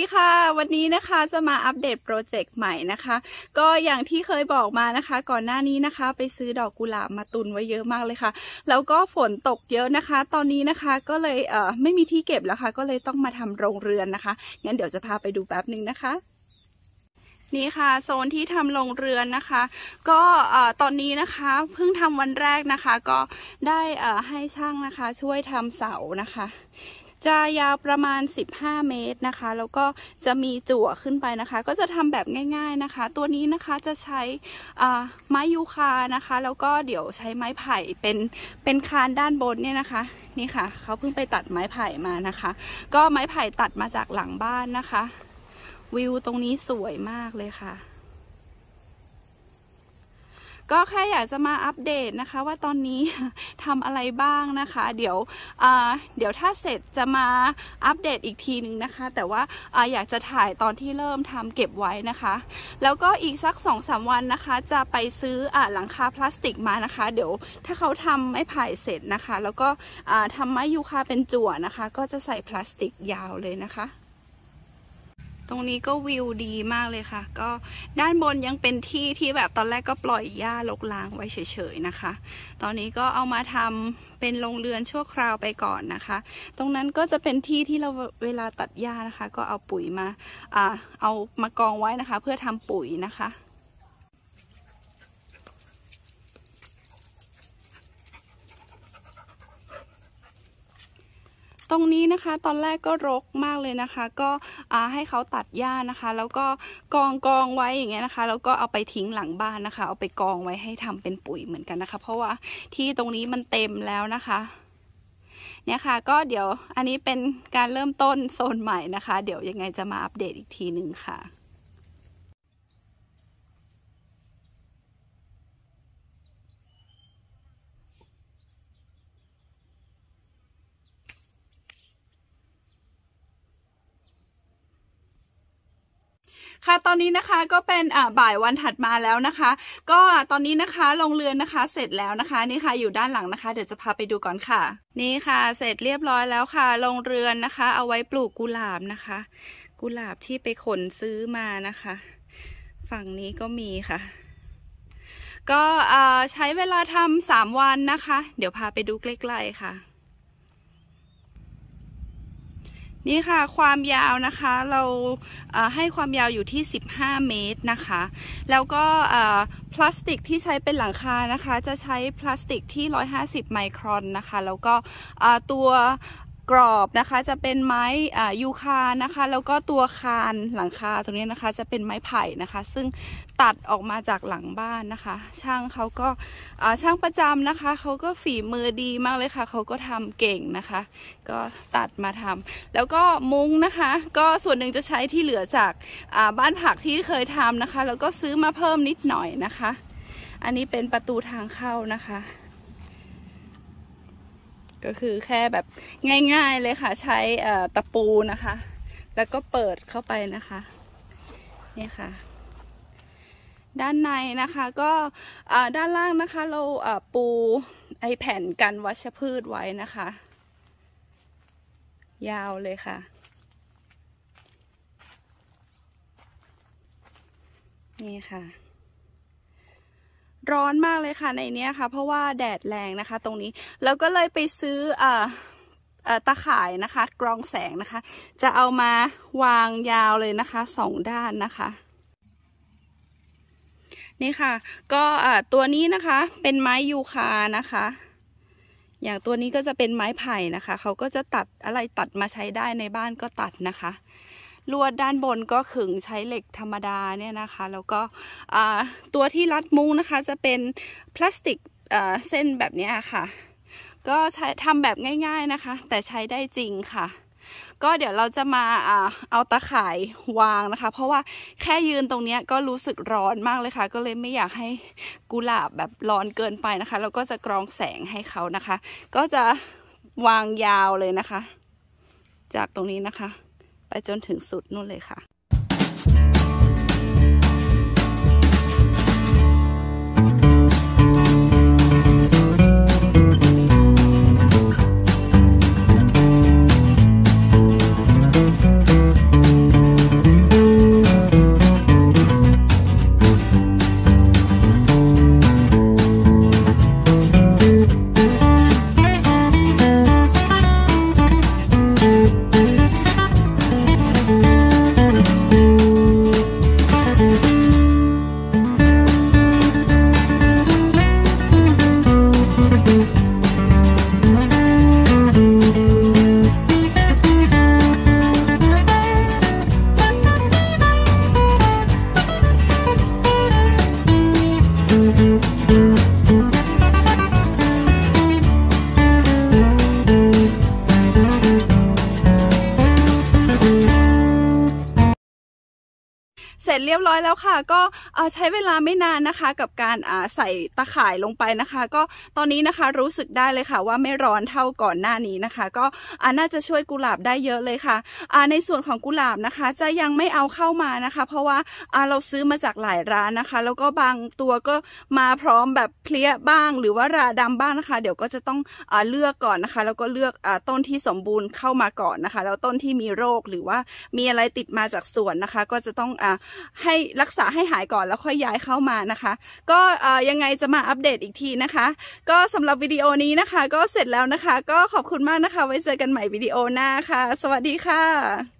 ดีค่ะวันนี้นะคะจะมาอัปเดตโปรเจกต์ใหม่นะคะ ก็อย่างที่เคยบอกมานะคะ ก่อนหน้านี้นะคะ ไปซื้อดอกกุหลาบมาตุนไว้เยอะมากเลยค่ะ แล้วก็ฝนตกเยอะนะคะ ตอนนี้นะคะก็เลยเอ่อไม่มีที่เก็บแล้วค่ะก็เลยต้องมาทำโรงเรือนนะคะงั้นเดี๋ยวจะพาไปดูแป๊บหนึ่งนะคะ นี่ค่ะโซนที่ทำรงเรือนนะคะ ก็ตอนนี้นะคะ เพิ่งทำวันแรกนะคะ ก็ได้ให้ช่างนะคะ ช่วยทำเสานะคะจะยาวประมาณ 15 เมตรนะคะแล้วก็จะมีจั่วขึ้นไปนะคะ ก็จะทำแบบง่ายๆนะคะ ตัวนี้นะคะจะใช้ไม้ยูคานะคะแล้วก็เดี๋ยวใช้ไม้ไผ่เป็นเป็นคานด้านบนเนี่ยนะคะนี่ค่ะเขาเพิ่งไปตัดไม้ไผ่มานะคะ ก็ไม้ไผ่ตัดมาจากหลังบ้านนะคะ วิวตรงนี้สวยมากเลยค่ะก็แค่อยากจะมาอัปเดตนะคะ ว่าตอนนี้ทำอะไรบ้างนะคะ เดี๋ยวเดี๋ยวถ้าเสร็จจะมาอัปเดตอีกทีหนึ่งนะคะ แต่ว่าออยากจะถ่ายตอนที่เริ่มทำเก็บไว้นะคะ แล้วก็อีกสักสองสาวันนะคะ จะไปซื้ออหลังคาพลาสติกมานะคะ เดี๋ยวถ้าเขาทำไม้ไผ่เสร็จนะคะ แล้วก็ทำไม้ยูคาเป็นจั่วนะคะ ก็จะใส่พลาสติกยาวเลยนะคะตรงนี้ก็วิวดีมากเลยค่ะ ก็ด้านบนยังเป็นที่ที่แบบตอนแรกก็ปล่อยหญ้าลกล้างไว้เฉยๆนะคะ ตอนนี้ก็เอามาทำเป็นโรงเรือนชั่วคราวไปก่อนนะคะ ตรงนั้นก็จะเป็นที่ที่เราเวลาตัดหญ้านะคะ ก็เอาปุ๋ยมาอ่าเอามากองไว้นะคะ เพื่อทำปุ๋ยนะคะตรงนี้นะคะตอนแรกก็รกมากเลยนะคะ ก็ให้เขาตัดหญ้านะคะ แล้วก็กองกองไว้อย่างเงี้ยนะคะ แล้วก็เอาไปทิ้งหลังบ้านนะคะ เอาไปกองไว้ให้ทำเป็นปุ๋ยเหมือนกันนะคะ เพราะว่าที่ตรงนี้มันเต็มแล้วนะคะเนี่ยค่ะก็เดี๋ยวอันนี้เป็นการเริ่มต้นโซนใหม่นะคะ เดี๋ยวยังไงจะมาอัปเดตอีกทีหนึ่งค่ะค่ะตอนนี้นะคะก็เป็นบ่ายวันถัดมาแล้วนะคะ ก็ตอนนี้นะคะ ลงเรือนนะคะ เสร็จแล้วนะคะ นี่ค่ะอยู่ด้านหลังนะคะ เดี๋ยวจะพาไปดูก่อนค่ะ นี่ค่ะ เสร็จเรียบร้อยแล้วค่ะ ลงเรือนนะคะ เอาไว้ปลูกกุหลาบนะคะกุหลาบที่ไปขนซื้อมานะคะ ฝั่งนี้ก็มีค่ะ ก็ใช้เวลาทำสามวันนะคะ เดี๋ยวพาไปดูใกล้ๆค่ะนี่ค่ะ ความยาวนะคะเราให้ความยาวอยู่ที่ 15 เมตรนะคะ แล้วก็พลาสติกที่ใช้เป็นหลังคานะคะจะใช้พลาสติกที่ 150 ไมครอนนะคะ แล้วก็ตัวกรอบนะคะจะเป็นไม้อ่ายูคานะคะแล้วก็ตัวคานหลังคา ตรงนี้นะคะจะเป็นไม้ไผ่นะคะ ซึ่งตัดออกมาจากหลังบ้านนะคะ ช่างเขาก็อ่าช่างประจำนะคะเขาก็ฝีมือดีมากเลยค่ะเขาก็ทำเก่งนะคะ ก็ตัดมาทำ แล้วก็มุ้งนะคะ ก็ส่วนหนึ่งจะใช้ที่เหลือจากอ่าบ้านผักที่เคยทำนะคะแล้วก็ซื้อมาเพิ่มนิดหน่อยนะคะ อันนี้เป็นประตูทางเข้านะคะก็คือแค่แบบง่ายๆเลยค่ะใช้ตะปูนะคะ แล้วก็เปิดเข้าไปนะคะ นี่ค่ะ ด้านในนะคะก็ด้านล่างนะคะ เราปูไอแผ่นกันวัชพืชไว้นะคะ ยาวเลยค่ะ นี่ค่ะร้อนมากเลยค่ะในนี้ค่ะ เพราะว่าแดดแรงนะคะ ตรงนี้แล้วก็เลยไปซื้ออตะข่ายนะคะ กรองแสงนะคะ จะเอามาวางยาวเลยนะคะสองด้านนะคะ นี่ค่ะ ก็ตัวนี้นะคะ เป็นไม้ยูคานะคะ อย่างตัวนี้ก็จะเป็นไม้ไผ่นะคะเขาก็จะตัดอะไรตัดมาใช้ได้ในบ้านก็ตัดนะคะลวดด้านบนก็ขึงใช้เหล็กธรรมดาเนี่ยนะคะ แล้วก็ตัวที่รัดมุ้งนะคะ จะเป็นพลาสติกเส้นแบบนี้ค่ะ ก็ใช้ทำแบบง่าย ๆนะคะ แต่ใช้ได้จริงค่ะ ก็เดี๋ยวเราจะมาเอาตะข่ายวางนะคะ เพราะว่าแค่ยืนตรงนี้ก็รู้สึกร้อนมากเลยค่ะ ก็เลยไม่อยากให้กุหลาบแบบร้อนเกินไปนะคะแล้วก็จะกรองแสงให้เขานะคะ ก็จะวางยาวเลยนะคะ จากตรงนี้นะคะไปจนถึงสุดนู่นเลยค่ะจเรียบร้อยแล้วค่ะก็ใช้เวลาไม่นานนะคะ กับการใส่ตะข่ายลงไปนะคะ ก็ตอนนี้นะคะรู้สึกได้เลยค่ะ ว่าไม่ร้อนเท่าก่อนหน้านี้นะคะ ก็น่าจะช่วยกุหลาบได้เยอะเลยค่ะในส่วนของกุหลาบนะคะ จะยังไม่เอาเข้ามานะคะ เพราะว่าเราซื้อมาจากหลายร้านนะคะ แล้วก็บางตัวก็มาพร้อมแบบเพลี้ยบ้าง หรือว่าราดำบ้างนะคะ เดี๋ยวก็จะต้องเลือกก่อนนะคะ แล้วก็เลือกต้นที่สมบูรณ์เข้ามาก่อนนะคะ แล้วต้นที่มีโรค หรือว่ามีอะไรติดมาจากสวนนะคะ ก็จะต้องให้รักษาให้หายก่อนแล้วค่อยย้ายเข้ามานะคะ ก็ยังไงจะมาอัปเดตอีกทีนะคะ ก็สำหรับวิดีโอนี้นะคะก็เสร็จแล้วนะคะ ก็ขอบคุณมากนะคะ ไว้เจอกันใหม่วิดีโอหน้าค่ะสวัสดีค่ะ